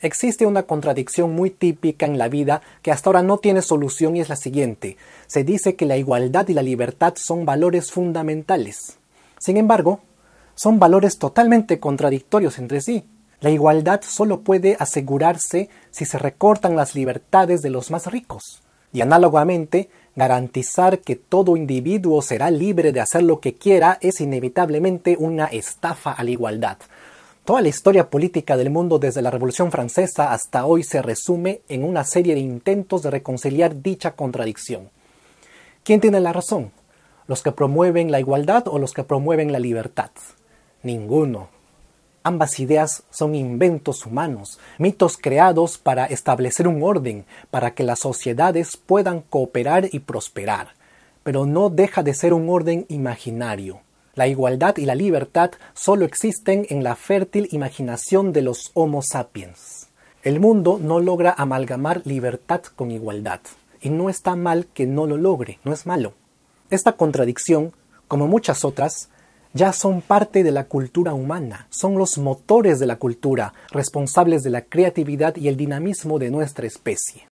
Existe una contradicción muy típica en la vida que hasta ahora no tiene solución y es la siguiente. Se dice que la igualdad y la libertad son valores fundamentales. Sin embargo, son valores totalmente contradictorios entre sí. La igualdad solo puede asegurarse si se recortan las libertades de los más ricos. Y análogamente, garantizar que todo individuo será libre de hacer lo que quiera es inevitablemente una estafa a la igualdad. Toda la historia política del mundo desde la Revolución Francesa hasta hoy se resume en una serie de intentos de reconciliar dicha contradicción. ¿Quién tiene la razón? ¿Los que promueven la igualdad o los que promueven la libertad? Ninguno. Ambas ideas son inventos humanos, mitos creados para establecer un orden, para que las sociedades puedan cooperar y prosperar. Pero no deja de ser un orden imaginario. La igualdad y la libertad solo existen en la fértil imaginación de los Homo sapiens. El mundo no logra amalgamar libertad con igualdad, y no está mal que no lo logre, no es malo. Esta contradicción, como muchas otras, ya son parte de la cultura humana, son los motores de la cultura, responsables de la creatividad y el dinamismo de nuestra especie.